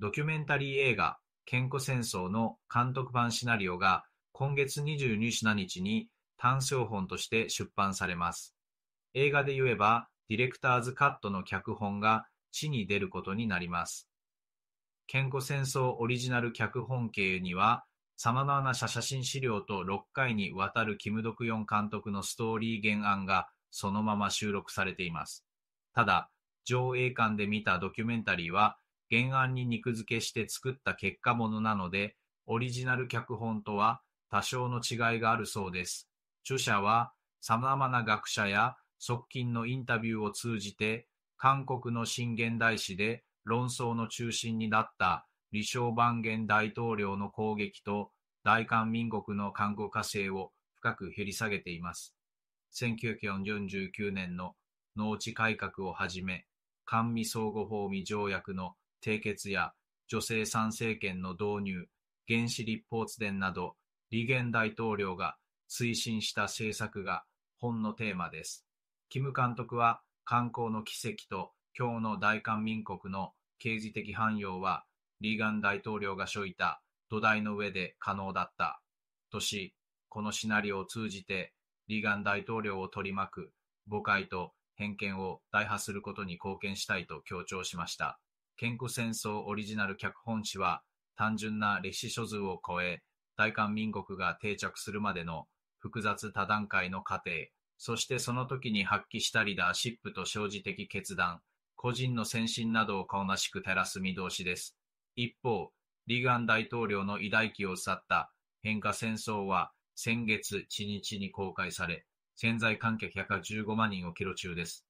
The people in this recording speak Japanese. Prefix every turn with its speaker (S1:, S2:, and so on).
S1: ドキュメンタリー映画「健康戦争」の監督版シナリオが今月2 2日に単小本として出版されます。映画で言えば、ディレクターズカットの脚本が地に出ることになります。健康戦争オリジナル脚本系には、様々な写真資料と6回にわたるキム・ドクヨン監督のストーリー原案がそのまま収録されています。ただ、上映館で見たドキュメンタリーは、原案に肉付けして作った結果ものなので、オリジナル脚本とは多少の違いがあるそうです。著者は、様々な学者や側近のインタビューを通じて、韓国の新現代史で論争の中心になった李承万元大統領の攻撃と大韓民国の看護家政を深く減り下げています。1949年の農地改革をはじめ、官民相互法味条約の締結や女性参政権の導入、原子立法通伝など、李現大統領が推進した政策が本のテーマです。キム監督は観光の奇跡と今日の大韓民国の刑事的汎用は、リーガン大統領が所いた土台の上で可能だった。とし、このシナリオを通じて、リーガン大統領を取り巻く誤解と偏見を大破することに貢献したいと強調しました。健康戦争オリジナル脚本誌は単純な歴史諸図を超え、大韓民国が定着するまでの複雑多段階の過程、そしてその時に発揮したリーダーシップと生じ的決断、個人の先進などを顔なしく照らす見通しです。一方、リガン大統領の偉大期を去った変化戦争は先月1日に公開され、潜在観客115万人を記録中です。